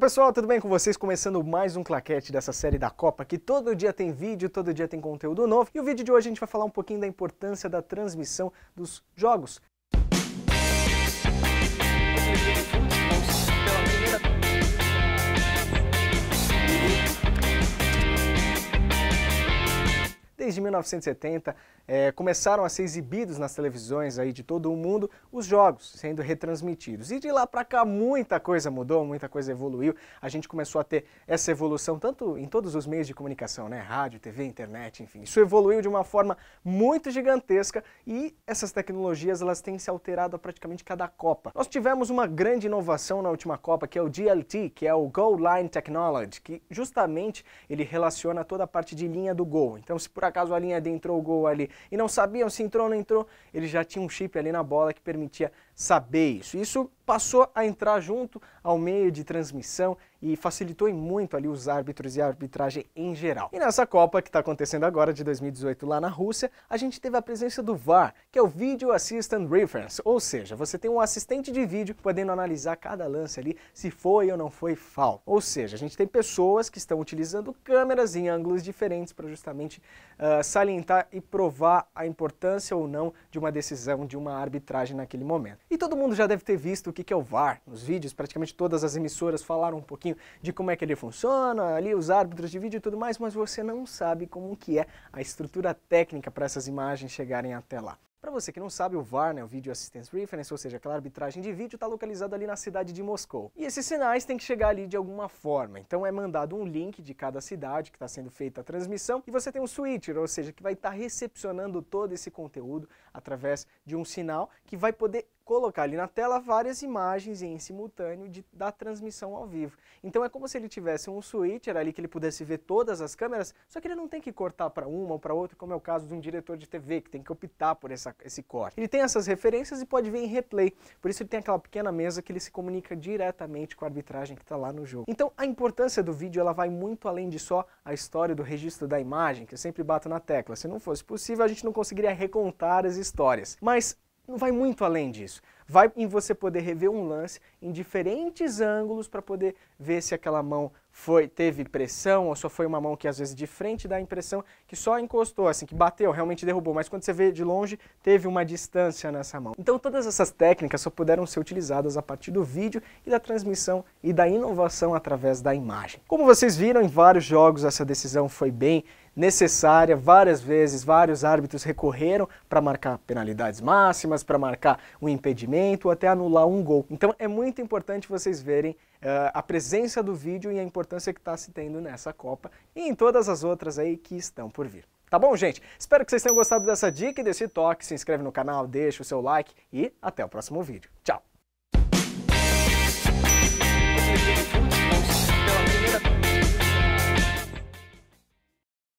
Pessoal, tudo bem com vocês? Começando mais um claquete dessa série da Copa, que todo dia tem vídeo, todo dia tem conteúdo novo. E o vídeo de hoje a gente vai falar um pouquinho da importância da transmissão dos jogos. desde 1970, é, eh, começaram a ser exibidos nas televisões aí de todo o mundo os jogos sendo retransmitidos. E de lá para cá muita coisa mudou, muita coisa evoluiu. A gente começou a ter essa evolução tanto em todos os meios de comunicação, né? Rádio, TV, internet, enfim. Isso evoluiu de uma forma muito gigantesca e essas tecnologias elas têm se alterado a praticamente cada Copa. Nós tivemos uma grande inovação na última Copa, que é o DLT, que é o Goal Line Technology, que justamente ele relaciona toda a parte de linha do gol. Então, se por, acaso a linha adentrou o gol ali e não sabiam se entrou ou não entrou, eles já tinham um chip ali na bola que permitia saber isso. Isso passou a entrar junto ao meio de transmissão e facilitou muito ali os árbitros e a arbitragem em geral. E nessa Copa que está acontecendo agora de 2018 lá na Rússia, a gente teve a presença do VAR, que é o Video Assistant Reference, ou seja, você tem um assistente de vídeo podendo analisar cada lance ali, se foi ou não foi falta. Ou seja, a gente tem pessoas que estão utilizando câmeras em ângulos diferentes para justamente uh, salientar e provar a importância ou não de uma decisão, de uma arbitragem naquele momento. E todo mundo já deve ter visto o que é o VAR nos vídeos, praticamente todas as emissoras falaram um pouquinho de como é que ele funciona, ali os árbitros de vídeo e tudo mais, mas você não sabe como que é a estrutura técnica para essas imagens chegarem até lá. Para você que não sabe, o VAR, né, o Video Assistance Reference, ou seja, aquela arbitragem de vídeo, está localizado ali na cidade de Moscou. E esses sinais têm que chegar ali de alguma forma. Então é mandado um link de cada cidade que está sendo feita a transmissão e você tem um switcher, ou seja, que vai estar tá recepcionando todo esse conteúdo através de um sinal que vai poder colocar ali na tela várias imagens em simultâneo de, da transmissão ao vivo. Então é como se ele tivesse um switcher ali que ele pudesse ver todas as câmeras, só que ele não tem que cortar para uma ou para outra, como é o caso de um diretor de TV que tem que optar por essa, esse corte. Ele tem essas referências e pode ver em replay, por isso ele tem aquela pequena mesa que ele se comunica diretamente com a arbitragem que está lá no jogo. Então a importância do vídeo ela vai muito além de só a história do registro da imagem, que eu sempre bato na tecla. Se não fosse possível, a gente não conseguiria recontar as histórias. Mas não vai muito além disso vai em você poder rever um lance em diferentes ângulos para poder ver se aquela mão foi teve pressão ou só foi uma mão que às vezes de frente dá a impressão que só encostou, assim, que bateu, realmente derrubou, mas quando você vê de longe, teve uma distância nessa mão. Então todas essas técnicas só puderam ser utilizadas a partir do vídeo e da transmissão e da inovação através da imagem. Como vocês viram em vários jogos, essa decisão foi bem necessária. Várias vezes, vários árbitros recorreram para marcar penalidades máximas, para marcar o um impedimento impedimento, ou até anular um gol. Então é muito importante vocês verem uh, a presença do vídeo e a importância que está se tendo nessa Copa e em todas as outras aí que estão por vir. Tá bom, gente? Espero que vocês tenham gostado dessa dica e desse toque. Se inscreve no canal, deixa o seu like e até o próximo vídeo. Tchau!